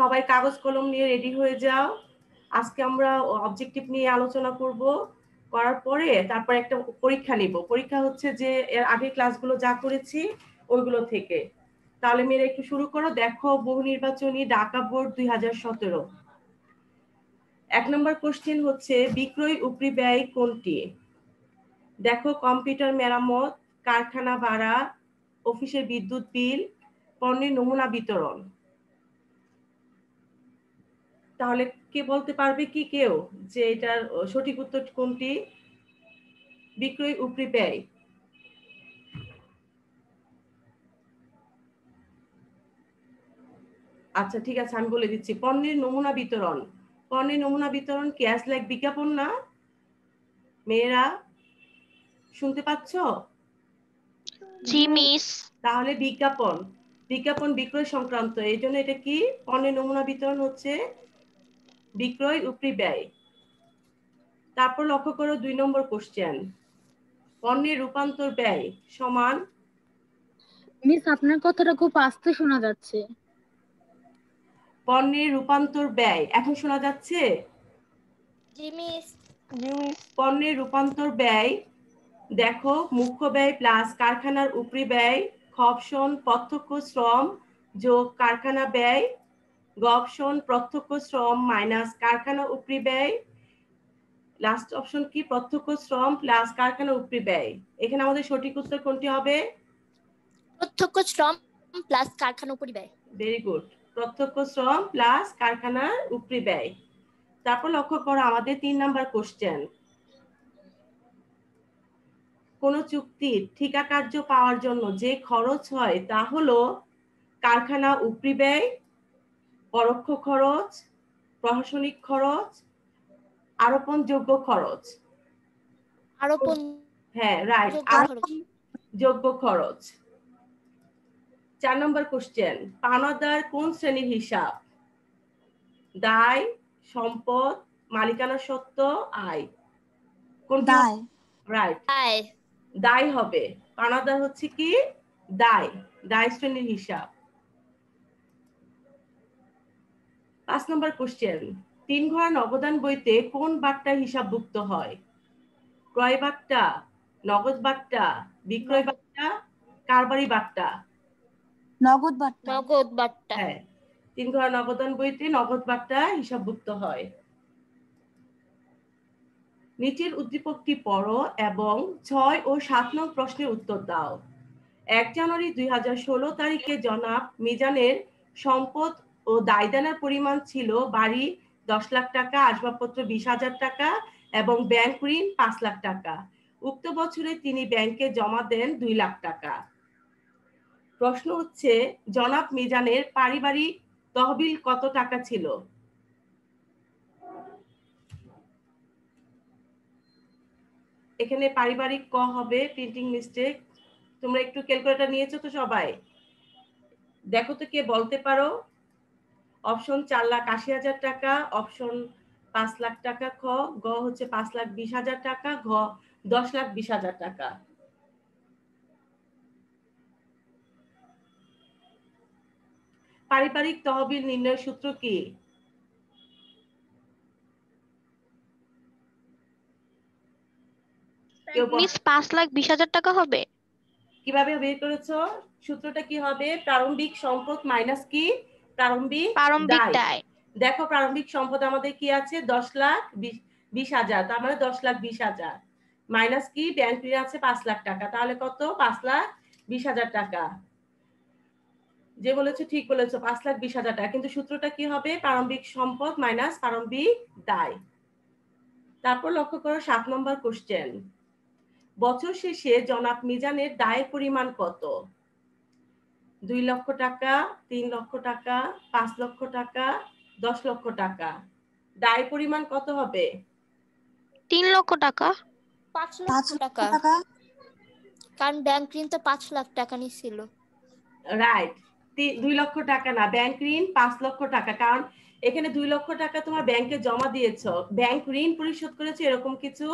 সবাই কাগজ কলম নিয়ে রেডি হয়ে যাও আজকে আমরা অবজেক্টিভ নিয়ে আলোচনা করব করার পরে তারপর একটা পরীক্ষা নিব পরীক্ষা হচ্ছে যে এর আগের ক্লাসগুলো যা করেছি ওইগুলো থেকে তাহলে মেয়েরা একটু শুরু করো দেখো বহু নির্বাচনী ডাকা বোর্ড দুই হাজার সতেরো এক নম্বর কোশ্চেন হচ্ছে বিক্রয় উপরি ব্যয় কোনটি দেখো কম্পিউটার মেরামত কারখানা ভাড়া অফিসের বিদ্যুৎ বিল পণ্যের নমুনা বিতরণ তাহলে কে বলতে পারবে কি কেউ যে এটার সঠিক উত্তর কোনটি বিক্রয় উপরি ব্যয় আচ্ছা ঠিক আছে আমি বলে দিচ্ছি পণ্যের নমুনা বিতরণ পণ্যের নমুনা বিতরণ ক্যাশ লাইক বিজ্ঞাপন না মেয়েরা শুনতে পাচ্ছ তাহলে বিজ্ঞাপন বিজ্ঞাপন বিক্রয় সংক্রান্ত এই জন্য এটা কি পণ্যের নমুনা বিতরণ হচ্ছে বিক্রয় উপরি ব্যয় তারপর লক্ষ্য করো দুই নম্বর কোশ্চেন পণ্যের রূপান্তর ব্যয় সমান মিস আপনার কথাটা খুব আস্তে শোনা যাচ্ছে পণ্যের রূপান্তর ব্যয় এখন শোনা যাচ্ছে পণ্যের রূপান্তর ব্যয় দেখো মুখ্য ব্যয় প্লাস কারখানার উপরি ব্যয় খপশন প্রত্যক্ষ শ্রম যোগ কারখানা ব্যয় গপশন প্রত্যক্ষ শ্রম মাইনাস কারখানা উপরি ব্যয় লাস্ট অপশন কি প্রত্যক্ষ শ্রম প্লাস কারখানা উপরি ব্যয় এখানে আমাদের সঠিক উত্তর কোনটি হবে প্রত্যক্ষ শ্রম প্লাস কারখানা উপরি ব্যয় ভেরি গুড প্রত্যক্ষ শ্রম প্লাস কারখানা উপরি ব্যয় তারপর লক্ষ্য করো আমাদের তিন নাম্বার কোশ্চেন কোন চুক্তির ঠিকা কার্য পাওয়ার জন্য যে খরচ হয় তা হলো কারখানা উপরি ব্যয় পরোক্ষ খরচ প্রশাসনিক খরচ আরোপণযোগ্য খরচ আরোপণ হ্যাঁ রাইট যোগ্য খরচ চার নম্বর কোশ্চেন পানাদার কোন শ্রেণীর হিসাব দায় সম্পদ মালিকানা সত্ত্ব আয় কোন দায় রাইট দায় হবে পানাদার হচ্ছে কি দায় দায় শ্রেণীর হিসাব পাঁচ নম্বর কোশ্চেন তিন ঘর নগদান বইতে কোন বাট্টা হিসাববুক্ত হয় ক্রয় বাট্টা নগদ বাট্টা বিক্রয় বাট্টা কারবারি বাট্টা নগদ বাট্টা নগদ বাট্টা হ্যাঁ তিন ঘর নগদান বইতে নগদ বাট্টা হিসাববুক্ত হয় নিচের উদ্দীপকটি পড়ো এবং ছয় ও সাত নং প্রশ্নের উত্তর দাও এক জানুয়ারি দুই তারিখে জনাব মিজানের সম্পদ ও দায়দানার পরিমাণ ছিল বাড়ি দশ লাখ টাকা আসবাবপত্র বিশ হাজার টাকা এবং ব্যাংক ঋণ পাঁচ লাখ টাকা উক্ত বছরে তিনি ব্যাংকে জমা দেন দুই লাখ টাকা প্রশ্ন হচ্ছে জনাব মিজানের পারিবারিক তহবিল কত টাকা ছিল এখানে পারিবারিক ক হবে প্রিন্টিং মিস্টেক তোমরা একটু ক্যালকুলেটর নিয়েছো তো সবাই দেখো তো কে বলতে পারো অপশন চার লাখ আশি হাজার টাকা অপশন পাঁচ লাখ টাকা খ গ হচ্ছে পাঁচ লাখ বিশ হাজার টাকা ঘ দশ লাখ বিশ হাজার টাকা পারিবারিক তহবিল নির্ণয় সূত্র কি পাঁচ লাখ বিশ হাজার টাকা হবে কিভাবে বের করেছ সূত্রটা কি হবে প্রারম্ভিক সম্পদ মাইনাস কি প্রারম্ভিক প্রারম্ভিক দেখো প্রারম্ভিক সম্পদ আমাদের কি আছে দশ লাখ বিশ হাজার তার মানে দশ লাখ বিশ হাজার মাইনাস কি ব্যাংক ঋণ আছে পাঁচ লাখ টাকা তাহলে কত পাঁচ লাখ বিশ হাজার টাকা যে বলেছো ঠিক বলেছো পাঁচ লাখ বিশ হাজার টাকা কিন্তু সূত্রটা কি হবে প্রারম্ভিক সম্পদ মাইনাস প্রারম্ভিক দায় তারপর লক্ষ্য করো সাত নম্বর কোশ্চেন বছর শেষে জনাব মিজানের দায়ের পরিমাণ কত দুই লক্ষ টাকা তিন লক্ষ টাকা পাঁচ লক্ষ টাকা দশ লক্ষ টাকা দায় পরিমাণ কত হবে তিন লক্ষ টাকা পাঁচ লক্ষ টাকা কারণ ব্যাংক ঋণ তো পাঁচ লাখ টাকা নিছিল রাইট দুই লক্ষ টাকা না ব্যাংক ঋণ পাঁচ লক্ষ টাকা কারণ এখানে দুই লক্ষ টাকা তোমার ব্যাংকে জমা দিয়েছ ব্যাংক ঋণ পরিশোধ করেছো এরকম কিছু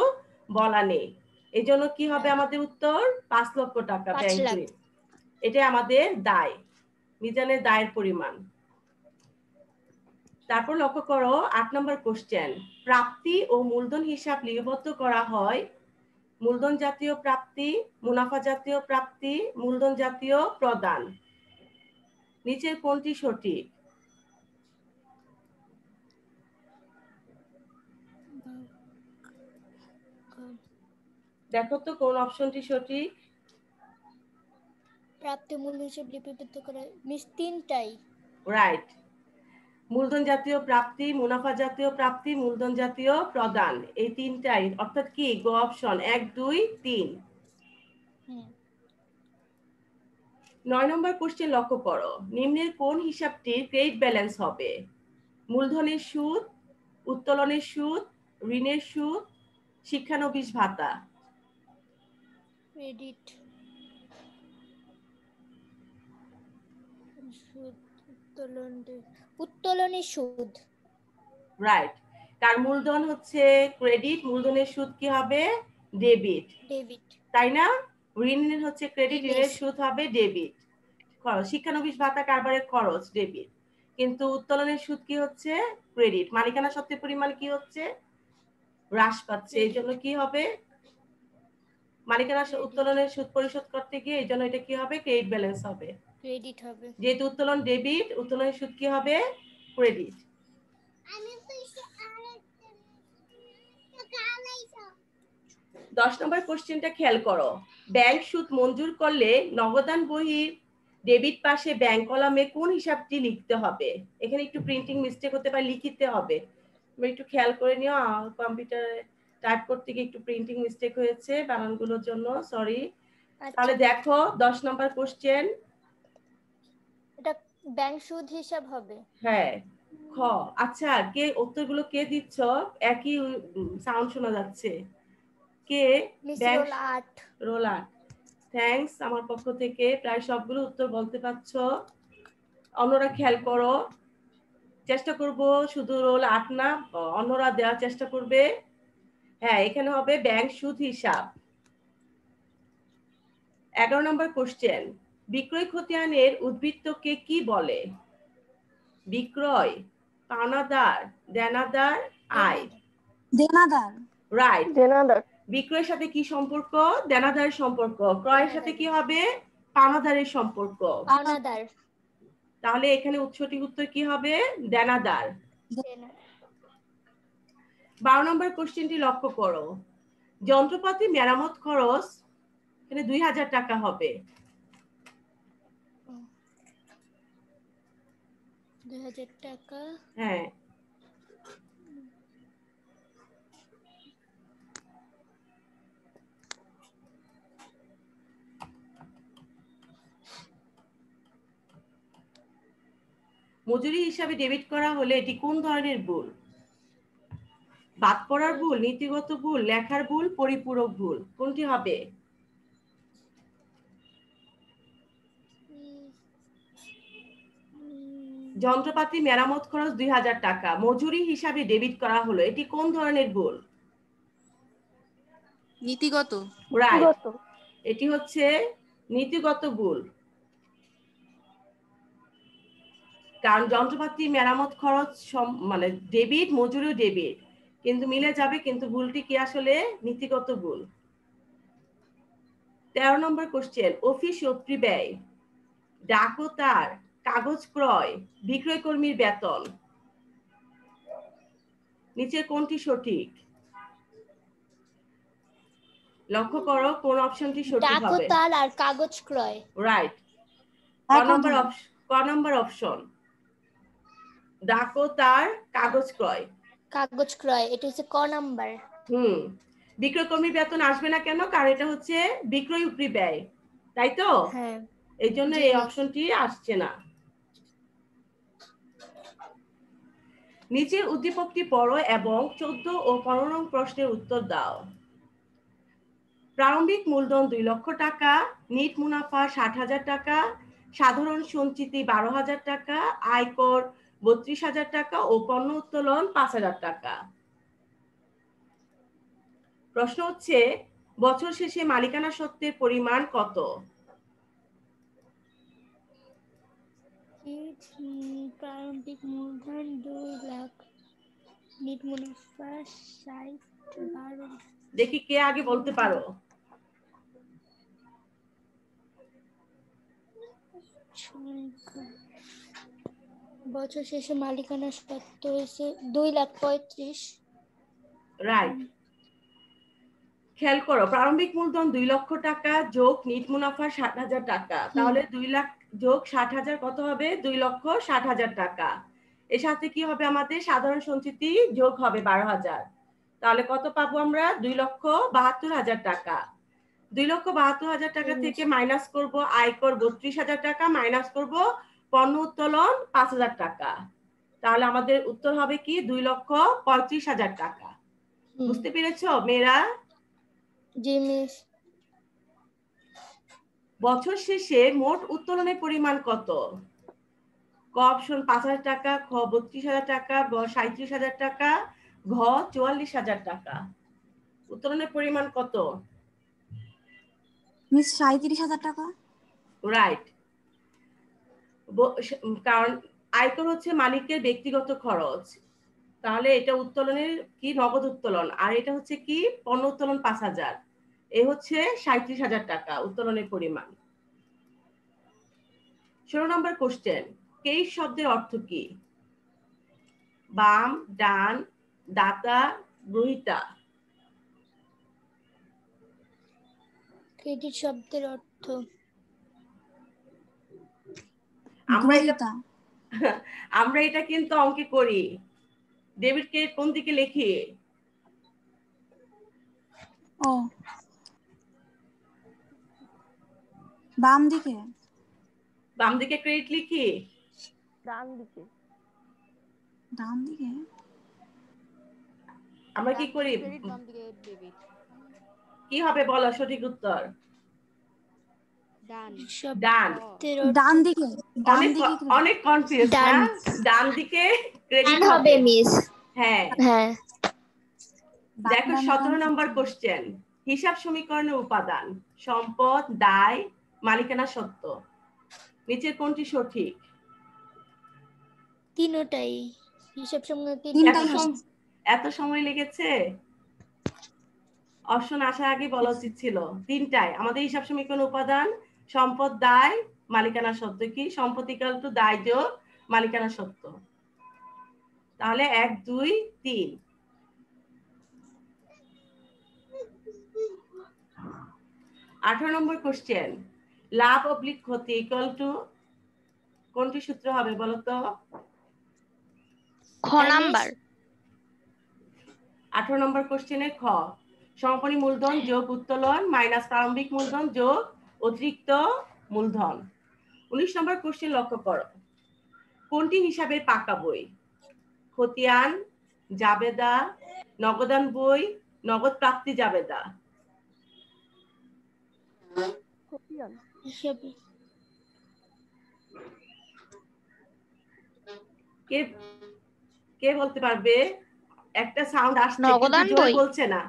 বলা নেই এই জন্য কি হবে আমাদের উত্তর পাঁচ লক্ষ টাকা ব্যাংক ঋণ এটা আমাদের দায় মিজানের দায়ের পরিমাণ তারপর লক্ষ্য করো আট নম্বর কোশ্চেন প্রাপ্তি ও মূলধন হিসাব লিপিবদ্ধ করা হয় মূলধন জাতীয় প্রাপ্তি মুনাফা জাতীয় প্রাপ্তি মূলধন জাতীয় প্রদান নিচের কোনটি সঠিক দেখো তো কোন অপশনটি সঠিক প্রাপ্তি মূল হিসেবে লিপিবদ্ধ করা মিস তিনটাই রাইট মূলধন জাতীয় প্রাপ্তি মুনাফা জাতীয় প্রাপ্তি মূলধন জাতীয় প্রদান এই তিনটাই অর্থাৎ কি গো অপশন এক দুই তিন নয় নম্বর কোশ্চেন লক্ষ্য করো নিম্নের কোন হিসাবটি ক্রেডিট ব্যালেন্স হবে মূলধনের সুদ উত্তোলনের সুদ ঋণের সুদ শিক্ষানবিশ ভাতা ক্রেডিট উত্তোলনের সুদ রাইট তার মূলধন হচ্ছে ক্রেডিট মূলধনের সুদ কি হবে ডেবিট ডেবিট তাই না ঋণের হচ্ছে ক্রেডিট ঋণের সুদ হবে ডেবিট খরচ শিক্ষানবিশ ভাতা খরচ ডেবিট কিন্তু উত্তোলনের সুদ কি হচ্ছে ক্রেডিট মালিকানা সত্যি পরিমাণ কি হচ্ছে হ্রাস পাচ্ছে এই জন্য কি হবে মালিকানা উত্তোলনের সুদ পরিশোধ করতে গিয়ে এই জন্য এটা কি হবে ক্রেডিট ব্যালেন্স হবে ক্রেডিট হবে যেহেতু উত্তোলন ডেবিট উত্তোলনের সুদ কি হবে ক্রেডিট দশ নম্বর কোশ্চেনটা খেয়াল করো ব্যাংক সুদ মঞ্জুর করলে নগদান বহির ডেবিট পাশে ব্যাংক কলামে কোন হিসাবটি লিখতে হবে এখানে একটু প্রিন্টিং মিস্টেক হতে পারে লিখিতে হবে তুমি একটু খেয়াল করে নিও কম্পিউটারে টাইপ করতে গিয়ে একটু প্রিন্টিং মিস্টেক হয়েছে বানানগুলোর জন্য সরি আচ্ছা। তাহলে দেখো দশ নম্বর কোশ্চেন ব্যাংক সুদ হিসাব হবে হ্যাঁ খ আচ্ছা কে উত্তরগুলো কে দিচ্ছ একই সাউন্ড শোনা যাচ্ছে কে ব্যাংক রোল আট থ্যাংকস আমার পক্ষ থেকে প্রায় সবগুলো উত্তর বলতে পারছো অন্যরা খেয়াল করো চেষ্টা করব শুধু রোল আট না অন্যরা দেওয়ার চেষ্টা করবে হ্যাঁ এখানে হবে ব্যাংক সুদ হিসাব এগারো নম্বর কোশ্চেন বিক্রয় খতিয়ানের উদ্বৃত্তকে কি বলে বিক্রয় পানাদার দেনাদার আয় দেনাদার রাইট দেনাদার বিক্রয়ের সাথে কি সম্পর্ক দেনাদার সম্পর্ক ক্রয়ের সাথে কি হবে পানাদারের সম্পর্ক পানাদার তাহলে এখানে উৎসটি উত্তর কি হবে দেনাদার বারো নম্বর কোশ্চেনটি লক্ষ্য করো যন্ত্রপাতি মেরামত খরচ এখানে দুই হাজার টাকা হবে 2000 টাকা হ্যাঁ মজুরি হিসাবে ডেবিট করা হলে এটি কোন ধরনের ভুল বাদ পড়ার ভুল নীতিগত ভুল লেখার ভুল পরিপূরক ভুল কোনটি হবে যন্ত্রপাতি মেরামত খরচ দুই হাজার টাকা মজুরি হিসাবে ডেবিট করা হলো এটি কোন ধরনের ভুল নীতিগত এটি হচ্ছে নীতিগত ভুল কারণ যন্ত্রপাতি মেরামত খরচ মানে ডেবিট মজুরি ডেবিট কিন্তু মিলে যাবে কিন্তু ভুলটি কি আসলে নীতিগত ভুল তেরো নম্বর কোশ্চেন অফিস ও ব্যয় ডাকো তার কাগজ ক্রয় বিক্রয় কর্মীর বেতন নিচের কোনটি সঠিক লক্ষ্য করো কোন অপশনটি সঠিক হবে ডাকতাল আর কাগজ ক্রয় রাইট ক নাম্বার অপশন ডাকো নাম্বার অপশন কাগজ ক্রয় কাগজ ক্রয় এটা হচ্ছে ক নাম্বার হুম বিক্রয়কর্মীর বেতন আসবে না কেন কারণ এটা হচ্ছে বিক্রয় উপরি ব্যয় তাই তো হ্যাঁ এই জন্য এই অপশনটি আসছে না নিচের উদ্দীপকটি পড়ো এবং চোদ্দ ও পনেরো প্রশ্নের উত্তর দাও প্রারম্ভিক মূলধন দুই লক্ষ টাকা নিট মুনাফা ষাট হাজার টাকা সাধারণ সঞ্চিতি বারো হাজার টাকা আয়কর বত্রিশ হাজার টাকা ও পণ্য উত্তোলন পাঁচ হাজার টাকা প্রশ্ন হচ্ছে বছর শেষে মালিকানা সত্যের পরিমাণ কত ফিট প্রারম্ভিক মূলধন দু লাখ নিট মুনাফা ষাট বারো দেখি কে আগে বলতে পারো বছর শেষে মালিকানা সত্ত্ব হয়েছে দুই লাখ পঁয়ত্রিশ রাইট খেয়াল করো প্রারম্ভিক মূলধন দুই লক্ষ টাকা যোগ নিট মুনাফা সাত হাজার টাকা তাহলে দুই লাখ যোগ ষাট হাজার কত হবে দুই লক্ষ ষাট হাজার টাকা এর সাথে কি হবে আমাদের সাধারণ সঞ্চিতি যোগ হবে বারো হাজার তাহলে কত পাবো আমরা দুই লক্ষ বাহাত্তর হাজার টাকা দুই লক্ষ বাহাত্তর হাজার টাকা থেকে মাইনাস করব আয়কর বত্রিশ হাজার টাকা মাইনাস করব পণ্য উত্তোলন পাঁচ হাজার টাকা তাহলে আমাদের উত্তর হবে কি দুই লক্ষ পঁয়ত্রিশ হাজার টাকা বুঝতে পেরেছ মেয়েরা জি মিস বছর শেষে মোট উত্তোলনের পরিমাণ কত ক অপশন পাঁচ হাজার টাকা খ বত্রিশ হাজার টাকা গ সাঁত্রিশ হাজার টাকা ঘ চুয়াল্লিশ হাজার টাকা উত্তোলনের পরিমাণ কত মিস সাঁত্রিশ হাজার টাকা রাইট কারণ আয়কর হচ্ছে মালিকের ব্যক্তিগত খরচ তাহলে এটা উত্তোলনের কি নগদ উত্তোলন আর এটা হচ্ছে কি পণ্য উত্তোলন পাঁচ হাজার এ হচ্ছে সাঁত্রিশ হাজার টাকা উত্তোলনের পরিমাণ ষোলো নম্বর কোশ্চেন কেইস শব্দের অর্থ কি বাম ডান দাতা গ্রহিতা ক্রেডিট শব্দের অর্থ আমরা এটা আমরা এটা কিন্তু অঙ্কে করি ডেবিট ক্রেডিট কোন দিকে লিখি ও বাম দিকে বাম দিকে ক্রেডিট লিখি ডান দিকে ডান দিকে আমরা কি করি কি হবে বলো সঠিক উত্তর দেখো সতেরো নম্বর কোশ্চেন হিসাব সমীকরণের উপাদান সম্পদ দায় মালিকানা সত্য নিচের কোনটি সঠিক তিনটাই হিসাব সংক্রান্ত এত সময় লেগেছে অপশন আসার আগে বলা উচিত ছিল তিনটাই আমাদের হিসাব সমীকরণ উপাদান সম্পদ দায় মালিকানা সত্য কি সম্পত্তিকাল তো দায় যোগ মালিকানা সত্য তাহলে এক দুই তিন আঠারো নম্বর কোশ্চেন লাভ অব্লিক ক্ষতি ইকুয়াল টু কোনটি সূত্র হবে বলতো খ নাম্বার 18 নম্বর কোশ্চেনে খ সমাপনী মূলধন যোগ উত্তোলন মাইনাস প্রারম্ভিক মূলধন যোগ অতিরিক্ত মূলধন 19 নম্বর কোশ্চেন লক্ষ্য করো কোনটি হিসাবের পাকা বই খতিয়ান জাবেদা নগদান বই নগদ প্রাপ্তি জাবেদা খতিয়ান হিসাবে কে কে বলতে পারবে একটা সাউন্ড আসছে বলছে না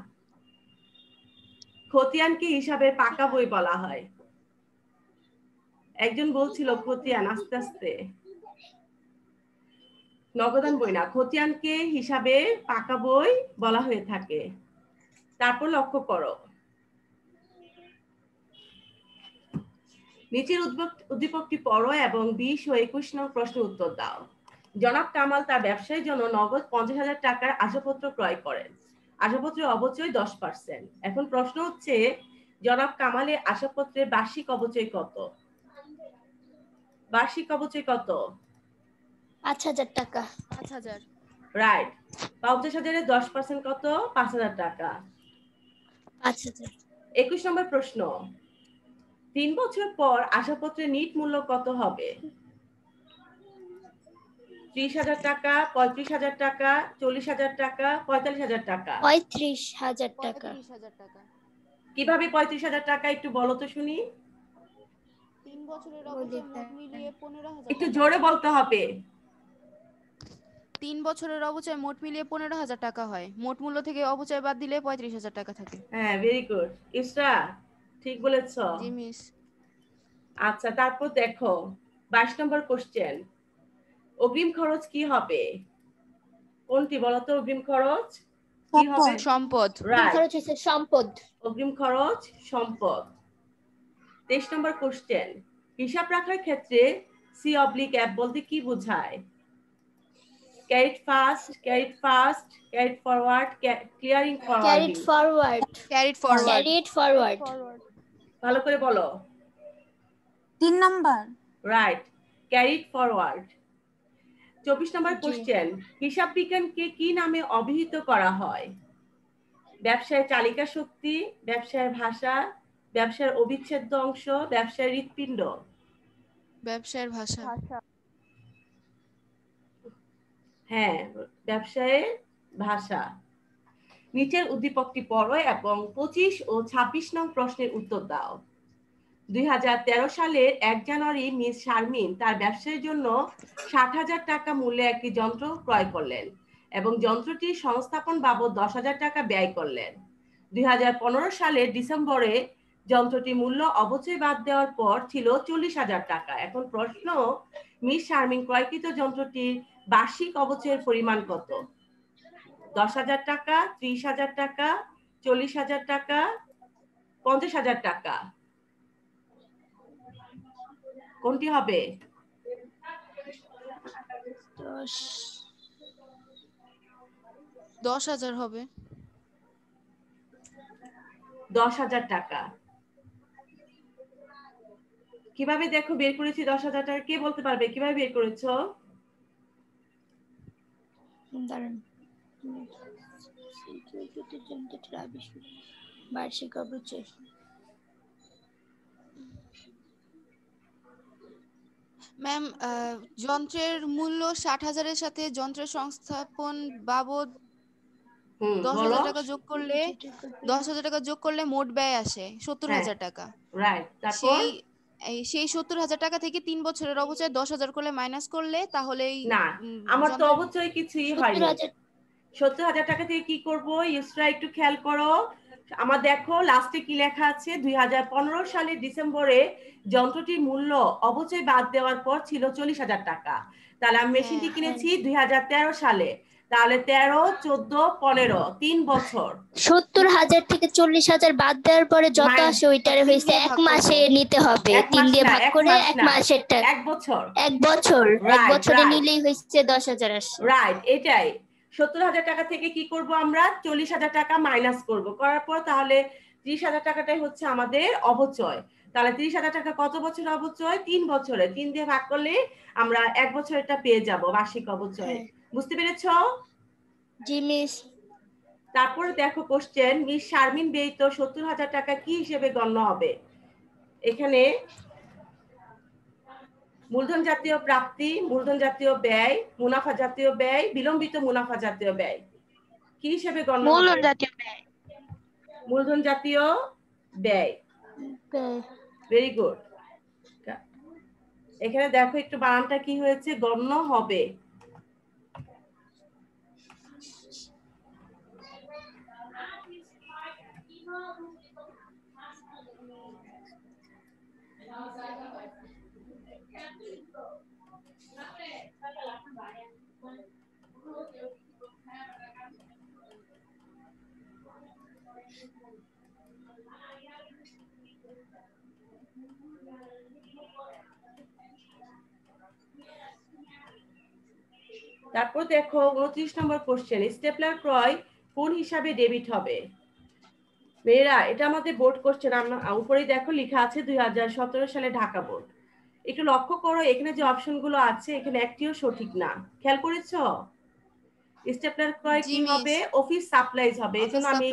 খতিয়ানকে হিসাবে পাকা বই বলা হয় একজন বলছিল খতিয়ান আস্তে আস্তে নগদান বই না খতিয়ানকে হিসাবে পাকা বই বলা হয়ে থাকে তারপর লক্ষ্য করো নিচের উদ্দীপকটি পড়ো এবং বিশ ও একুশ নং প্রশ্ন উত্তর দাও জনাব কামাল তার ব্যবসায়ের জন্য নগদ পঞ্চাশ হাজার টাকার আসবপত্র ক্রয় করেন আসপত্রের অবচয় দশ পার্সেন্ট এখন প্রশ্ন হচ্ছে জনাব কামালের আসবপত্রের বার্ষিক অবচয় কত বার্ষিক অবচয় কত পাঁচ হাজার টাকা পাঁচ হাজার রাইট পঞ্চাশ হাজারের দশ পার্সেন্ট কত পাঁচ হাজার টাকা আচ্ছা একুশ নম্বর প্রশ্ন তিন বছর পর আশাপত্রের নিট মূল্য কত হবে ত্রিশ হাজার টাকা পঁয়ত্রিশ হাজার টাকা চল্লিশ হাজার টাকা পঁয়তাল্লিশ হাজার টাকা পঁয়ত্রিশ হাজার টাকা কিভাবে পঁয়ত্রিশ হাজার টাকা একটু বলো তো শুনি তিন বছরের অবচয় একটু জোরে বলতে হবে তিন বছরের অবচয় মোট মিলিয়ে পনেরো হাজার টাকা হয় মোট মূল্য থেকে অবচয় বাদ দিলে পঁয়ত্রিশ হাজার টাকা থাকে হ্যাঁ ভেরি গুড ইসরা ঠিক বলেছ আচ্ছা তারপর দেখো বাইশ নম্বর কোশ্চেন অগ্রিম খরচ কি হবে কোনটি বলতো অগ্রিম খরচ সম্পদ সম্পদ অগ্রিম খরচ সম্পদ নম্বর কোশ্চেন হিসাব রাখার ক্ষেত্রে সি অবলিক অ্যাপ বলতে কি বোঝায় carried fast, ক্যারিট fast, ক্যারিট forward, ca- clearing forward. Carried forward. Carried forward. ভালো করে বলো তিন নাম্বার রাইট ক্যারিড ফরওয়ার্ড চব্বিশ নাম্বার কোশ্চেন হিসাব বিজ্ঞানকে কি নামে অভিহিত করা হয় ব্যবসায় চালিকা শক্তি ব্যবসায় ভাষা ব্যবসার অবিচ্ছেদ্য অংশ ব্যবসায় হৃৎপিণ্ড ব্যবসায়ের ভাষা হ্যাঁ ব্যবসায়ের ভাষা নিচের উদ্দীপকটি পড়ো এবং পঁচিশ ও ২৬ নং প্রশ্নের উত্তর দাও দুই সালের এক জানুয়ারি মিস শারমিন তার ব্যবসায়ের জন্য ষাট হাজার টাকা মূল্যে একটি যন্ত্র ক্রয় করলেন এবং যন্ত্রটি সংস্থাপন বাবদ দশ হাজার টাকা ব্যয় করলেন দুই সালের ডিসেম্বরে যন্ত্রটি মূল্য অবচয় বাদ দেওয়ার পর ছিল চল্লিশ হাজার টাকা এখন প্রশ্ন মিস শারমিন ক্রয়কৃত যন্ত্রটির বার্ষিক অবচয়ের পরিমাণ কত দশ হাজার টাকা ত্রিশ হাজার টাকা চল্লিশ হাজার টাকা পঞ্চাশ হাজার টাকা কোনটি হবে দশ হাজার হবে দশ হাজার টাকা কিভাবে দেখো বের করেছি দশ হাজার টাকা কে বলতে পারবে কিভাবে বের করেছো দাঁড়ান ম্যাম যন্ত্রের মূল্য ষাট হাজারের সাথে যন্ত্রের সংস্থাপন বাবদ দশ হাজার টাকা যোগ করলে দশ হাজার টাকা যোগ করলে মোট ব্যয় আসে সত্তর হ্যাঁ। হাজার টাকা সেই সেই সত্তর হাজার টাকা থেকে তিন বছরের অবচয় দশ হাজার করলে মাইনাস করলে তাহলে আমার তো অবচয় কিছুই হয় সত্তর হাজার টাকা থেকে কি করব ইউসরা একটু খেয়াল করো আমার দেখো লাস্টে কি লেখা আছে দুই সালের ডিসেম্বরে যন্ত্রটির মূল্য অবচয় বাদ দেওয়ার পর ছিল চল্লিশ হাজার টাকা তাহলে আমি মেশিনটি হ্যাঁ, কিনেছি হ্যাঁ। দুই হাজার সালে তাহলে তেরো চোদ্দ পনেরো তিন বছর সত্তর হাজার থেকে চল্লিশ হাজার বাদ দেওয়ার পরে যত মানে আসে ওইটারে হয়েছে এক মাসে নিতে হবে তিন দিয়ে ভাগ করে এক মাসের এক বছর এক বছর এক বছরে নিলেই হয়েছে দশ হাজার আসে রাইট এটাই সত্তর হাজার টাকা থেকে কি করব আমরা চল্লিশ হাজার টাকা মাইনাস করব করার পর তাহলে ত্রিশ হাজার টাকাটাই হচ্ছে আমাদের অবচয় তাহলে ত্রিশ হাজার টাকা কত বছর অবচয় তিন বছরে তিন দিয়ে ভাগ করলে আমরা এক বছরটা পেয়ে যাব বার্ষিক অবচয় হ্যাঁ। বুঝতে পেরেছ মিস তারপরে দেখো কোশ্চেন মিস শারমিন তো সত্তর হাজার টাকা কি হিসেবে গণ্য হবে এখানে মূলধন জাতীয় প্রাপ্তি মূলধন জাতীয় ব্যয় মুনাফা জাতীয় ব্যয় বিলম্বিত মুনাফা জাতীয় ব্যয় কি হিসেবে গণ্য মূলধন জাতীয় ব্যয় মূলধন জাতীয় ব্যয় ভেরি গুড এখানে দেখো একটু বানানটা কি হয়েছে গণ্য হবে তারপর দেখো উনত্রিশ নম্বর কোশ্চেন স্টেপলার ক্রয় কোন হিসাবে ডেবিট হবে মেয়েরা এটা আমাদের বোর্ড কোশ্চেন উপরেই দেখো লেখা আছে দুই সালে ঢাকা বোর্ড একটু লক্ষ্য করো এখানে যে অপশনগুলো আছে এখানে একটিও সঠিক না খেয়াল করেছো স্টেপলার ক্রয় কি হবে অফিস সাপ্লাইজ হবে আমি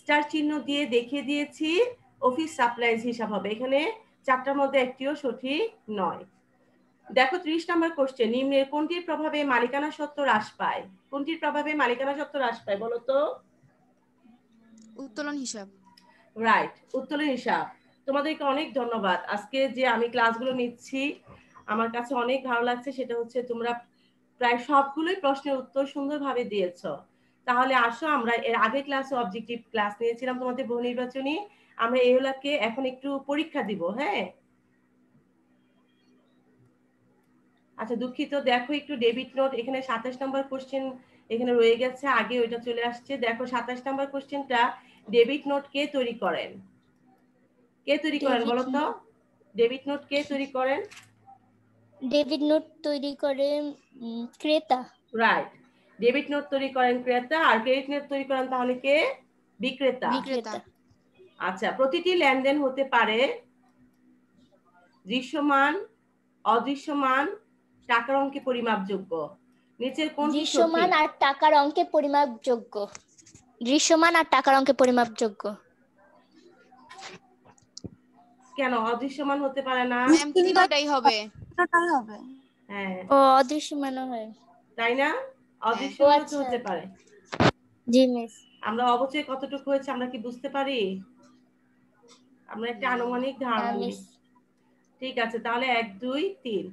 স্টার চিহ্ন দিয়ে দেখিয়ে দিয়েছি অফিস সাপ্লাইজ হিসাব হবে এখানে চারটার মধ্যে একটিও সঠিক নয় দেখো ত্রিশ নম্বর কোশ্চেন নিম্নের কোনটির প্রভাবে মালিকানা সত্ত্ব হ্রাস পায় কোনটির প্রভাবে মালিকানা সত্ত্ব হ্রাস পায় বলো তো উত্তোলন হিসাব রাইট উত্তোলন হিসাব তোমাদেরকে অনেক ধন্যবাদ আজকে যে আমি ক্লাসগুলো নিচ্ছি আমার কাছে অনেক ভালো লাগছে সেটা হচ্ছে তোমরা প্রায় সবগুলোই প্রশ্নের উত্তর সুন্দরভাবে দিয়েছ তাহলে আসো আমরা এর আগে ক্লাসে অবজেক্টিভ ক্লাস নিয়েছিলাম তোমাদের বহু নির্বাচনী আমরা এগুলাকে এখন একটু পরীক্ষা দিব হ্যাঁ আচ্ছা দুঃখিত দেখো একটু ডেবিট নোট এখানে সাতাশ নম্বর কোশ্চেন এখানে রয়ে গেছে আগে ওইটা চলে আসছে দেখো সাতাশ নম্বর কোশ্চেনটা ডেবিট নোট কে তৈরি করেন কে তৈরি করেন বলো তো ডেবিট নোট কে তৈরি করেন ডেবিট নোট তৈরি করেন ক্রেতা রাইট ডেবিট নোট তৈরি করেন ক্রেতা আর ক্রেডিট নোট তৈরি করেন তাহলে কে বিক্রেতা বিক্রেতা আচ্ছা প্রতিটি লেনদেন হতে পারে দৃশ্যমান অদৃশ্যমান টাকার অঙ্কে পরিমাপযোগ্য নিচের কোন দৃশ্যমান আর টাকার অঙ্কে পরিমাপযোগ্য দৃশ্যমান আর টাকার অঙ্কে পরিমাপযোগ্য কেন অদৃশ্যমান হতে পারে না তিনটাই হবে তিনটাই হবে হ্যাঁ ও অদৃশ্যমান হয় তাই না হ্যাঁ। অদৃশ্যমান আচ্ছা। হতে পারে জি মিস আমরা অবচয় কতটুকু হয়েছে আমরা কি বুঝতে পারি আমরা একটা হ্যাঁ। আনুমানিক ধারণা হ্যাঁ, ঠিক আছে তাহলে এক দুই তিন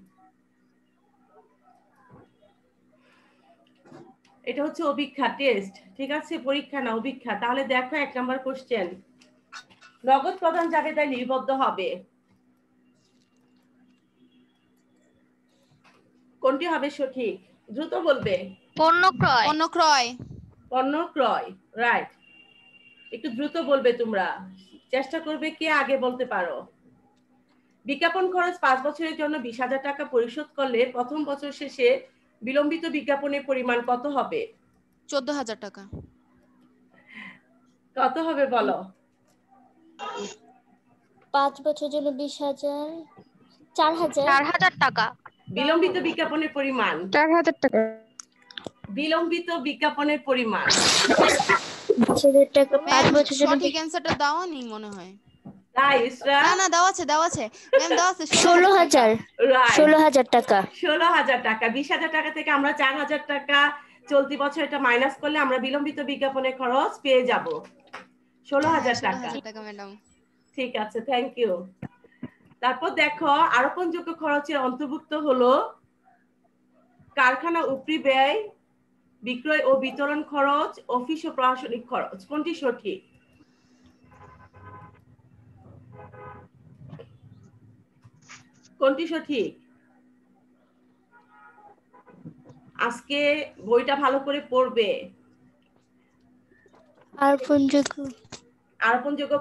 এটা হচ্ছে অভিক্ষা টেস্ট ঠিক আছে পরীক্ষা না অভিক্ষা তাহলে দেখো এক নম্বর কোশ্চেন নগদ প্রধান তাই নির্বদ্ধ হবে কোনটি হবে সঠিক দ্রুত বলবে রাইট একটু দ্রুত বলবে তোমরা চেষ্টা করবে কে আগে বলতে পারো বিজ্ঞাপন খরচ পাঁচ বছরের জন্য বিশ হাজার টাকা পরিশোধ করলে প্রথম বছর শেষে বিলম্বিত বিজ্ঞাপনের পরিমাণ কত হবে চোদ্দ হাজার টাকা কত হবে বলো পাঁচ বছর জন্য বিশ হাজার চার হাজার চার হাজার টাকা বিলম্বিত বিজ্ঞাপনের পরিমাণ চার হাজার টাকা বিলম্বিত বিজ্ঞাপনের পরিমাণ পাঁচ বছর জন্য ঠিক অ্যান্সারটা দাও নি মনে হয় না ষোলো হাজার টাকা বিশ হাজার টাকা থেকে আমরা চার হাজার টাকা চলতি বছর মাইনাস করলে আমরা বিলম্বিত বিজ্ঞাপনের টাকা ঠিক আছে ইউ তারপর দেখো আরোপণযোগ্য খরচের অন্তর্ভুক্ত হলো কারখানা উপরি ব্যয় বিক্রয় ও বিতরণ খরচ অফিস ও প্রশাসনিক খরচ কোনটি সঠিক কোনটি সঠিক আজকে বইটা ভালো করে পড়বে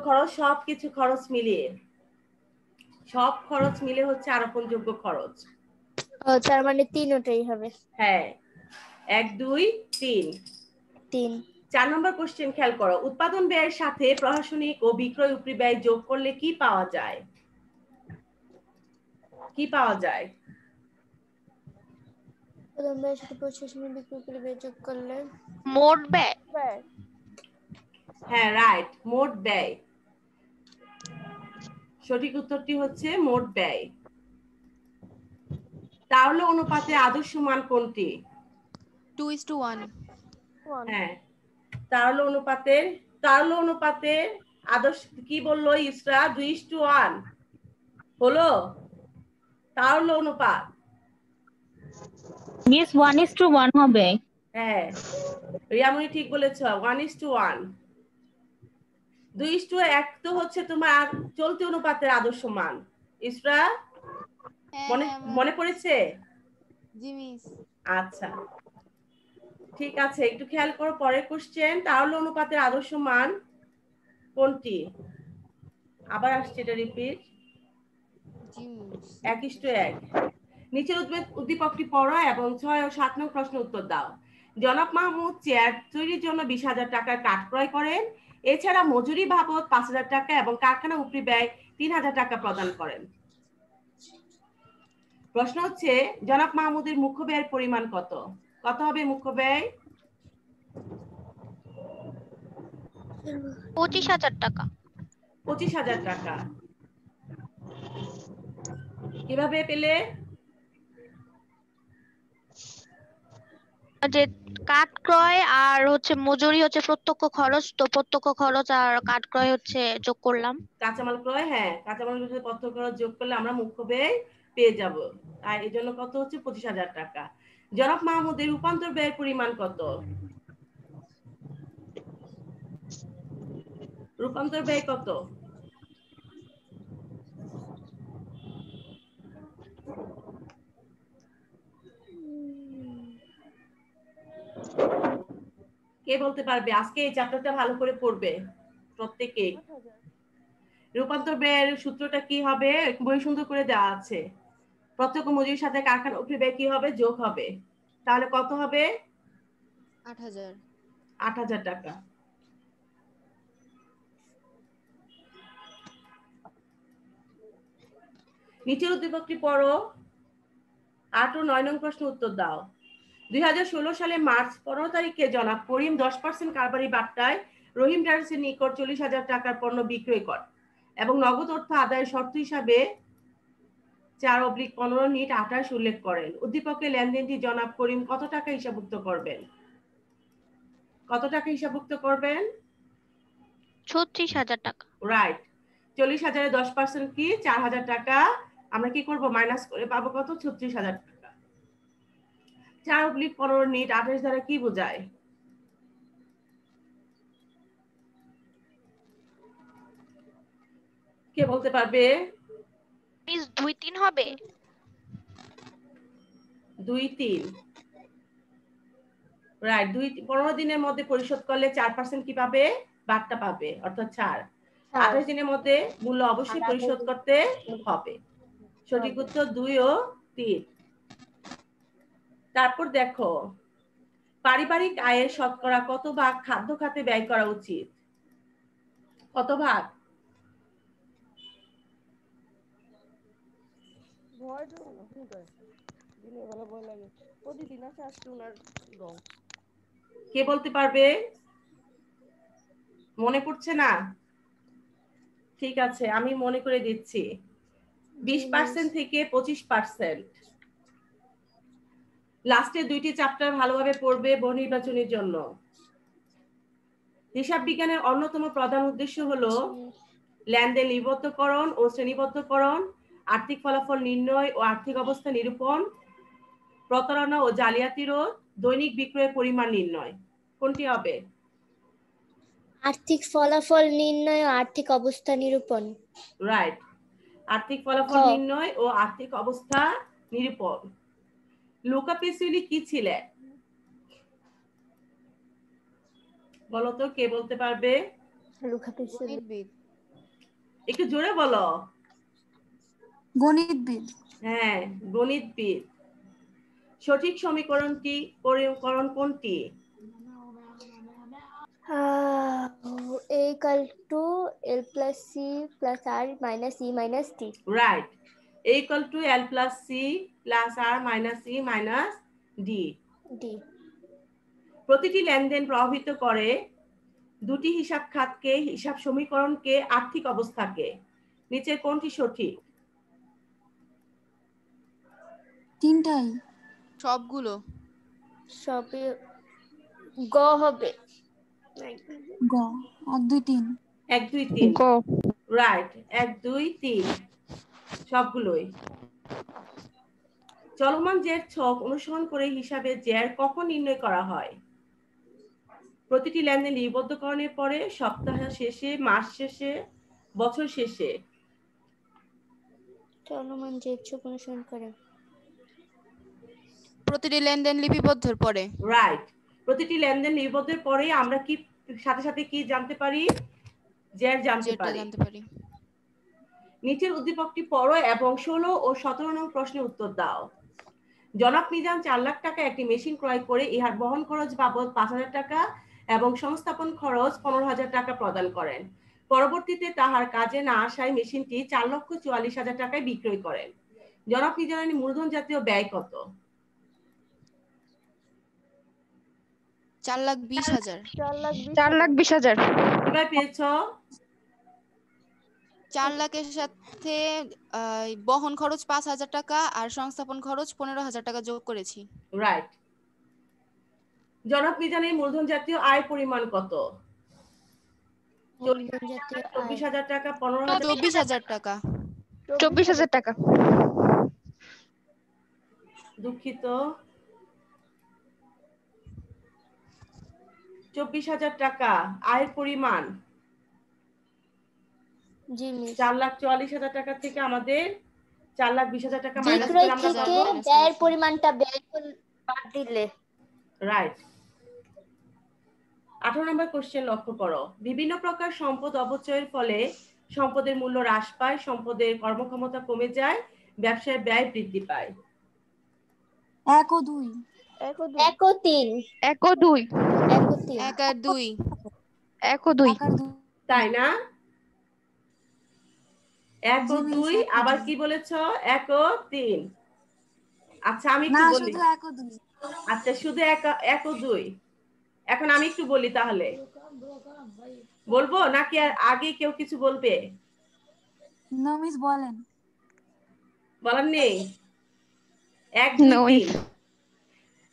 খরচ খরচ মিলিয়ে সব খরচ মিলে হচ্ছে খরচ তার মানে তিন ওটাই হবে হ্যাঁ এক দুই তিন তিন চার নম্বর কোশ্চেন খেয়াল করো উৎপাদন ব্যয়ের সাথে প্রশাসনিক ও বিক্রয় উপরি ব্যয় যোগ করলে কি পাওয়া যায় কি পাওয়া যায় হ্যাঁ, তাহলে অনুপাতে আদর্শ মান কোনটি হ্যাঁ তাহলে অনুপাতের তাহলে অনুপাতের আদর্শ কি বললো ইসরা দুই ইস টু ওয়ান হলো কার অনুপাত মিস 1 ইজ টু 1 হবে হ্যাঁ রিয়ামণি ঠিক বলেছো 1 ইজ টু 1 2 ইজ টু 1 তো হচ্ছে তোমার চলতি অনুপাতের আদর্শ মান ইসরা হ্যাঁ, মনে হ্যাঁ, মনে পড়েছে জি মিস আচ্ছা ঠিক আছে একটু খেয়াল করো পরের কোশ্চেন তাহলে অনুপাতের আদর্শ মান কোনটি আবার আসছে এটা রিপিট নিচের উদ্দীপকটি পড়া এবং ছয় ও সাত নং প্রশ্ন উত্তর দাও জনাব মাহমুদ চেয়ার তৈরির জন্য বিশ হাজার টাকার কাঠ ক্রয় করেন এছাড়া মজুরি বাবদ পাঁচ হাজার টাকা এবং কারখানা উপরি ব্যয় তিন হাজার টাকা প্রদান করেন প্রশ্ন হচ্ছে মাহমুদের মুখ্য ব্যয়ের পরিমাণ কত কত হবে মুখ্য ব্যয় পঁচিশ হাজার টাকা পঁচিশ হাজার টাকা কিভাবে পেলে যে কাঠ ক্রয় আর হচ্ছে মজুরি হচ্ছে প্রত্যক্ষ খরচ তো প্রত্যক্ষ খরচ আর কাঠ ক্রয় হচ্ছে যোগ করলাম কাঁচামাল ক্রয় হ্যাঁ কাঁচামাল হচ্ছে প্রত্যক্ষ খরচ যোগ করলে আমরা মুখ্য ব্যয় পেয়ে যাব আর এর জন্য কত হচ্ছে পঁচিশ হাজার টাকা জনাব মাহমুদের রূপান্তর ব্যয়ের পরিমাণ কত রূপান্তর ব্যয় কত কে বলতে পারবে আজকে এই চ্যাপ্টারটা ভালো করে পড়বে প্রত্যেকে রূপান্তর ব্যয়ের সূত্রটা কি হবে বই সুন্দর করে দেওয়া আছে প্রত্যেক মজুরির সাথে কারখানা ব্যয় কি হবে যোগ হবে তাহলে কত হবে আট হাজার আট হাজার টাকা নিচের উদ্দীপকটি পড়ো আট ও নয় নং প্রশ্ন উত্তর দাও দুই হাজার ষোলো সালে মার্চ পনেরো তারিখে জনাব করিম দশ পার্সেন্ট কারবারি বার্তায় রহিম ট্রাভেলসের নিকট চল্লিশ হাজার টাকার পণ্য বিক্রয় কর এবং নগদ অর্থ আদায়ের শর্ত হিসাবে চার অব্লিক পনেরো নিট আঠাশ উল্লেখ করেন উদ্দীপকের লেনদেনটি জনাব করিম কত টাকা হিসাবভুক্ত করবেন কত টাকা হিসাবভুক্ত করবেন ছত্রিশ হাজার টাকা রাইট চল্লিশ হাজারে দশ পার্সেন্ট কি চার হাজার টাকা আমরা কি করব মাইনাস করে পাবো কত ছত্রিশ হাজার টাকা চার অব্লিক পনেরো নিট আঠাশ দ্বারা কি বোঝায় কে বলতে পারবে দুই তিন হবে দুই তিন রাইট দুই পনেরো দিনের মধ্যে পরিশোধ করলে চার পার্সেন্ট কি পাবে বার্তা পাবে অর্থাৎ ছাড় আঠাশ দিনের মধ্যে মূল্য অবশ্যই পরিশোধ করতে হবে সঠিক আচ্ছা। উত্তর দুই ও তিন তারপর দেখো পারিবারিক আয়ের শতকরা কত ভাগ খাদ্য খাতে ব্যয় করা উচিত কত ভাগ কে বলতে পারবে মনে পড়ছে না ঠিক আছে আমি মনে করে দিচ্ছি বিশ পার্সেন্ট থেকে পঁচিশ পার্সেন্ট লাস্টে দুইটি চ্যাপ্টার ভালোভাবে পড়বে বহু নির্বাচনের জন্য হিসাব বিজ্ঞানের অন্যতম প্রধান উদ্দেশ্য হলো লেনদেন নিবদ্ধকরণ ও শ্রেণীবদ্ধকরণ আর্থিক ফলাফল নির্ণয় ও আর্থিক অবস্থা নিরূপণ প্রতারণা ও জালিয়াতি রোধ দৈনিক বিক্রয়ের পরিমাণ নির্ণয় কোনটি হবে আর্থিক ফলাফল নির্ণয় ও আর্থিক অবস্থা নিরূপণ রাইট আর্থিক ফলাফল নির্ণয় ও আর্থিক অবস্থা নিরূপণ লুকা পেসিউলি কি ছিলেন বলতো কে বলতে পারবে একটু জোরে বলো গণিতবিদ হ্যাঁ গণিতবিদ সঠিক সমীকরণটি করণ কোনটি Uh, a equal to L plus C plus R minus E minus T. Right. A equal to L plus C plus R minus E minus D. D. প্রতিটি লেনদেন প্রভাবিত করে দুটি হিসাব খাতকে হিসাব সমীকরণকে আর্থিক অবস্থাকে নিচের কোনটি সঠিক তিনটাই সবগুলো সবই গ হবে চলমান জের ছক অনুসরণ করে হিসাবে জের কখন নির্ণয় করা হয় প্রতিটি লেনদেন লিপিবদ্ধকরণের পরে সপ্তাহ শেষে মাস শেষে বছর শেষে চলমান জের অনুসরণ করে প্রতিটি লেনদেন লিপিবদ্ধের পরে রাইট প্রতিটি লেনদেন লিপিবদ্ধের পরে আমরা কি সাথে সাথে কি জানতে পারি জেড জানতে পারি নিচের উদ্দীপকটি পড়ো এবং ষোলো ও সতেরো নং প্রশ্নের উত্তর দাও জনক মিজান চার লাখ টাকা একটি মেশিন ক্রয় করে ইহার বহন খরচ বাবদ পাঁচ হাজার টাকা এবং সংস্থাপন খরচ পনেরো হাজার টাকা প্রদান করেন পরবর্তীতে তাহার কাজে না আসায় মেশিনটি চার লক্ষ চুয়াল্লিশ হাজার টাকায় বিক্রয় করেন জনক মিজানের মূলধন জাতীয় ব্যয় কত চার লাখ বিশ হাজার চার লাখ বিশ হাজার চার লাখের সাথে বহন খরচ পাঁচ হাজার টাকা আর সংস্থাপন খরচ পনেরো হাজার টাকা যোগ করেছি রাইট জনাব মূলধন জাতীয় আয় পরিমাণ কত চব্বিশ হাজার টাকা পনেরো চব্বিশ হাজার টাকা চব্বিশ হাজার টাকা দুঃখিত চব্বিশ হাজার টাকা আয়ের পরিমাণ চার লাখ চুয়াল্লিশ হাজার টাকা থেকে আমাদের চার লাখ বিশ হাজার টাকা ব্যয়ের পরিমাণটা বাদ দিলে রাইট আঠারো নম্বর কোশ্চেন লক্ষ্য করো বিভিন্ন প্রকার সম্পদ অপচয়ের ফলে সম্পদের মূল্য হ্রাস পায় সম্পদের কর্মক্ষমতা কমে যায় ব্যবসায় ব্যয় বৃদ্ধি পায় এক ও দুই এক ও তিন এক ও দুই এক তাই না এক দুই আবার কি বলেছ এক তিন আচ্ছা আমি আচ্ছা শুধু এক দুই এখন আমি একটু বলি তাহলে বলবো নাকি আগে কেউ কিছু বলবে বলেন বলার নেই এক দুই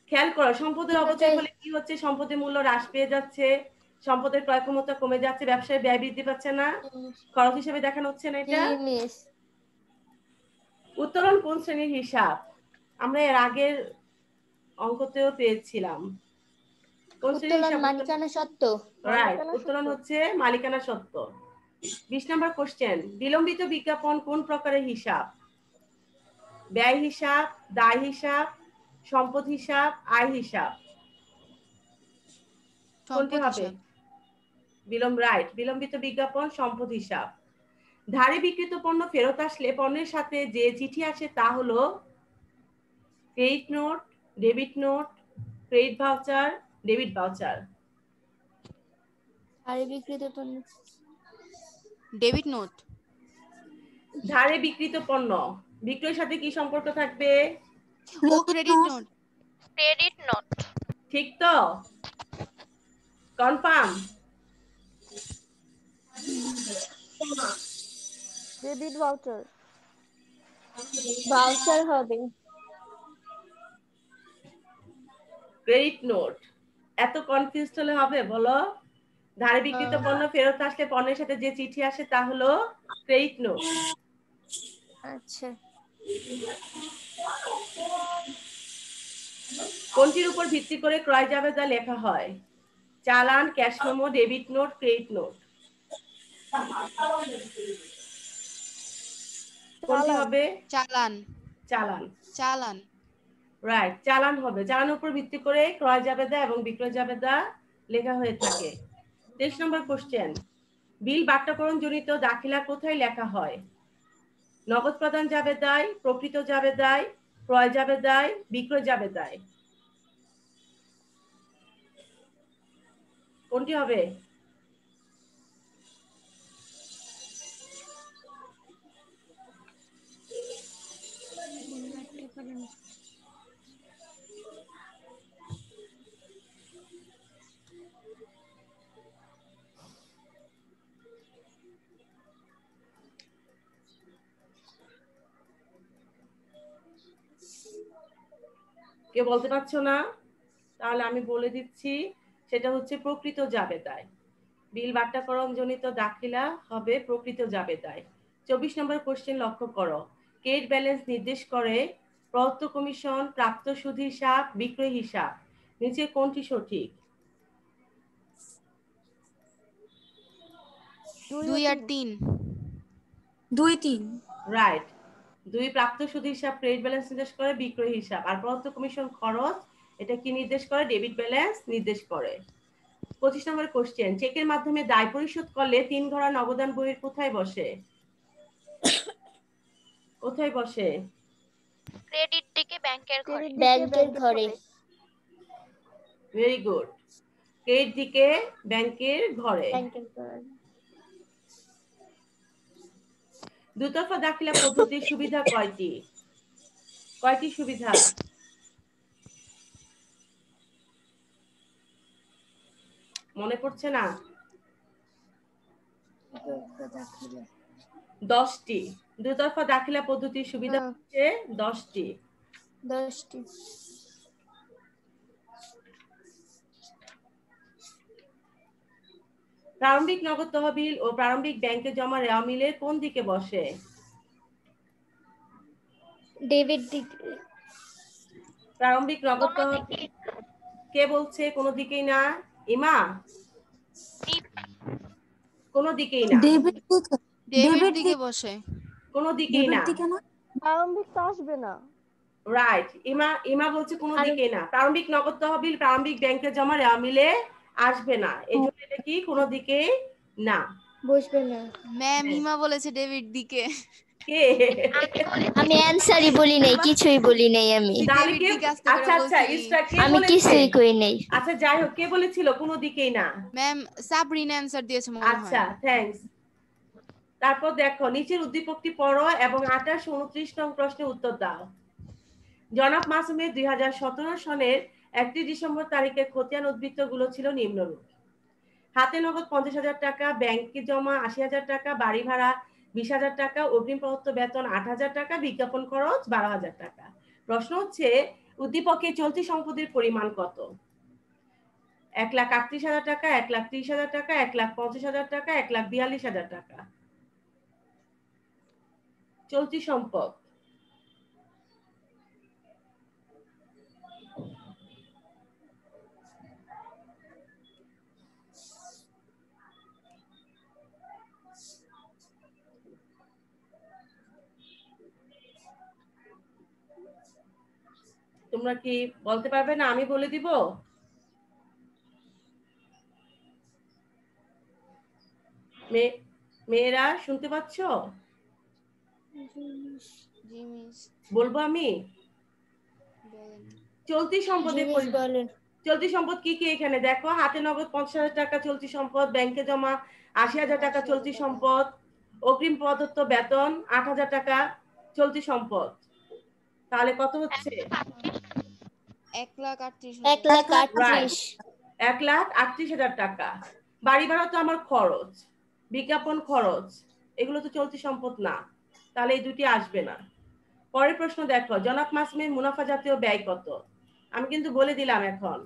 খেয়াল করো সম্পদের অপচয় হলে কি হচ্ছে সম্পদের মূল্য হ্রাস পেয়ে যাচ্ছে সম্পদের ক্রয় ক্ষমতা কমে যাচ্ছে ব্যবসায় ব্যয় বৃদ্ধি পাচ্ছে না খরচ হিসেবে দেখানো হচ্ছে না এটা উত্তরণ কোন শ্রেণীর হিসাব আমরা এর আগের অঙ্কতেও পেয়েছিলাম কোন শ্রেণীর মালিকানা সত্ত্ব রাইট উত্তরণ হচ্ছে মালিকানা সত্ত্ব 20 নাম্বার কোশ্চেন বিলম্বিত বিজ্ঞাপন কোন প্রকারের হিসাব ব্যয় হিসাব দায় হিসাব সম্পদ হিসাব আয় হিসাব কোনটি হবে বিলম্ব রাইট বিলম্বিত বিজ্ঞাপন সম্পদ হিসাব ধারে বিক্রিত পণ্য ফেরত আসলে পণ্যের সাথে যে চিঠি আসে তা হলো credit note debit note credit voucher debit voucher ধারে ডেবিট নোট ধারে বিক্রিত পণ্য বিক্রয়ের সাথে কি সম্পর্ক থাকবে ঠিক তো কনফার্ম ডেবিট ভাউচার ভাউচার হবে ক্রেডিট নোট এত কনফিউজ হলে হবে বলো ধারে বিক্রিত হ্যাঁ। পণ্য ফেরত আসলে পণ্যের সাথে যে চিঠি আসে তা হলো ক্রেডিট নোট আচ্ছা কোনটির উপর ভিত্তি করে ক্রয় যাবে যা লেখা হয় চালান cash memo debit note credit note হবে চালান চালান চালান রাইট চালান হবে চালানের উপর ভিত্তি করে ক্রয় জাবেদা এবং বিক্রয় জাবেদা লেখা হয়ে থাকে তেইশ নম্বর কোশ্চেন বিল বাট্টাকরণ জনিত দাখিলা কোথায় লেখা হয় নগদ প্রদান যাবে দায় প্রকৃত যাবে দায় ক্রয় যাবে দায় বিক্রয় যাবে দায় কোনটি হবে কেউ বলতে পারছো না তাহলে আমি বলে দিচ্ছি সেটা হচ্ছে প্রকৃত জাবেদায় বিল বাট্টাকরণ জনিত দাখিলা হবে প্রকৃত জাবেদায় চব্বিশ নম্বর কোশ্চেন লক্ষ্য করো কেট ব্যালেন্স নির্দেশ করে প্রদত্ত কমিশন প্রাপ্ত সুদ হিসাব বিক্রয় হিসাব নিচে কোনটি সঠিক দুই আর তিন দুই তিন রাইট দুই প্রাপ্ত সুদ হিসাব ক্রেডিট ব্যালেন্স নির্দেশ করে বিক্রয় হিসাব আর প্রদত্ত কমিশন খরচ এটা কি নির্দেশ করে ডেবিট ব্যালেন্স নির্দেশ করে পঁচিশ নম্বর কোশ্চেন চেকের মাধ্যমে দায় পরিশোধ করলে তিন ঘরা নবদান বইয়ের কোথায় বসে কোথায় বসে ক্রেডিট দিকে ব্যাংকের ঘরে ব্যাংকের ঘরে ভেরি গুড ক্রেডিট দিকে ব্যাংকের ঘরে ব্যাংকের ঘরে দুতফা দাখিলা পদ্ধতির সুবিধা কয়টি কয়টি সুবিধা মনে পড়ছে না দশটি দুতরফা দাখিলা পদ্ধতির সুবিধা হচ্ছে দশটি দশটি প্রারম্ভিক নগদ তহবিল ও প্রারম্ভিক ব্যাংকে জমা রেওয়া মিলে কোন দিকে বসে ডেবিট দিক প্রারম্ভিক নগদ তহবিল কে বলছে কোনো দিকেই না ইমা কোনো দিকেই না ডেবিট দিকে ডেবিট দিকে বসে কোনো দিকেই না প্রারম্ভিক তো আসবে না রাইট ইমা ইমা বলছে কোনো দিকেই না প্রারম্ভিক নগদ তহবিল প্রারম্ভিক ব্যাংকে জমা রেওয়া মিলে আসবে না এই জন্য এটা কি কোনো দিকে না বসবে না ম্যাম ইমা বলেছে ডেভিড দিকে আমি অ্যানসারই বলি নাই কিছুই বলি নাই আমি আচ্ছা আচ্ছা আমি কিছুই কই নাই আচ্ছা যাই হোক কে বলেছিল কোনো দিকেই না ম্যাম সাবরিন অ্যানসার দিয়েছে মনে হয় আচ্ছা থ্যাঙ্কস তারপর দেখো নিচের উদ্দীপকটি পড়ো এবং আঠাশ উনত্রিশ নং প্রশ্নের উত্তর দাও জনাব মাসুমের দুই হাজার সতেরো সনের একত্রিশ ডিসেম্বর তারিখে খতিয়ান উদ্বৃত্তগুলো ছিল নিম্নরূপ হাতে নগদ পঞ্চাশ হাজার টাকা ব্যাংকে জমা আশি হাজার টাকা বাড়ি ভাড়া বিশ হাজার টাকা অগ্রিম প্রদত্ত বেতন আট হাজার টাকা বিজ্ঞাপন খরচ বারো হাজার টাকা প্রশ্ন হচ্ছে উদ্দীপকে চলতি সম্পদের পরিমাণ কত এক লাখ আটত্রিশ হাজার টাকা এক লাখ ত্রিশ হাজার টাকা এক লাখ পঞ্চাশ হাজার টাকা এক লাখ বিয়াল্লিশ হাজার টাকা চলতি সম্পদ তোমরা কি বলতে পারবে না আমি বলে দিব মেয়েরা শুনতে পাচ্ছ বলবো আমি চলতি সম্পদে চলতি সম্পদ কি কি এখানে দেখো হাতে নগদ পঞ্চাশ হাজার টাকা চলতি সম্পদ ব্যাংকে জমা আশি হাজার টাকা চলতি সম্পদ অগ্রিম প্রদত্ত বেতন আট হাজার টাকা চলতি সম্পদ তাহলে কত হচ্ছে এক লাখ আটত্রিশ হাজার টাকা বাড়ি ভাড়া তো আমার খরচ বিজ্ঞাপন খরচ এগুলো তো চলতি সম্পদ না তাহলে এই দুটি আসবে না পরের প্রশ্ন দেখো জনাব মাসমের মুনাফা জাতীয় ব্যয় কত আমি কিন্তু বলে দিলাম এখন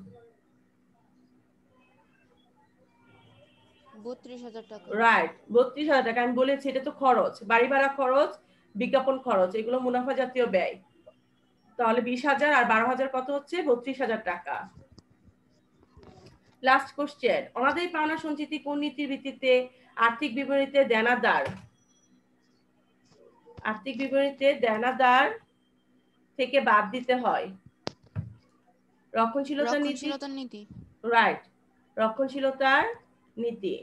রাইট বত্রিশ হাজার টাকা আমি বলেছি এটা তো খরচ বাড়ি ভাড়া খরচ বিজ্ঞাপন খরচ এগুলো মুনাফা জাতীয় ব্যয় তাহলে বিশ হাজার আর বারো হাজার কত হচ্ছে বত্রিশ হাজার টাকা লাস্ট কোশ্চেন অনাদায় পাওনা সঞ্চিতি কোন নীতির ভিত্তিতে আর্থিক বিবরণীতে দেনাদার আর্থিক বিবরণীতে দেনাদার থেকে বাদ দিতে হয় রক্ষণশীলতার নীতি রাইট রক্ষণশীলতার নীতি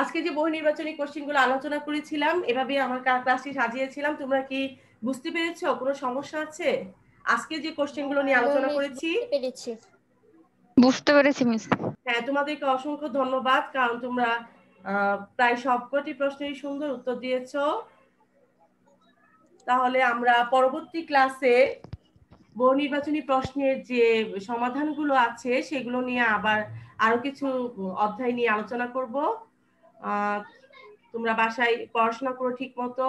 আজকে যে বহু নির্বাচনী কোশ্চেনগুলো আলোচনা করেছিলাম এভাবে আমার ক্লাসটি সাজিয়েছিলাম তোমরা কি বুঝতে পেরেছো কোনো সমস্যা আছে আজকে যে কোশ্চেনগুলো নিয়ে আলোচনা করেছি বুঝতে পেরেছি মিস হ্যাঁ তোমাদেরকে অসংখ্য ধন্যবাদ কারণ তোমরা প্রায় সবকটি প্রশ্নেরই সুন্দর উত্তর দিয়েছ তাহলে আমরা পরবর্তী ক্লাসে বহু নির্বাচনী প্রশ্নের যে সমাধানগুলো আছে সেগুলো নিয়ে আবার আরো কিছু অধ্যায় নিয়ে আলোচনা করবো তোমরা বাসায় পড়াশোনা করো ঠিক মতো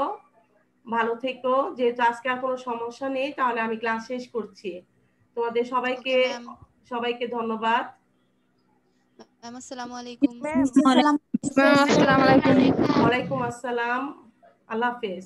ভালো থেকো যেহেতু আজকে আর কোনো সমস্যা নেই তাহলে আমি ক্লাস শেষ করছি তোমাদের সবাইকে সবাইকে ধন্যবাদ আসসালামু আলাইকুম ওয়ালাইকুম আসসালাম আল্লাহ হাফেজ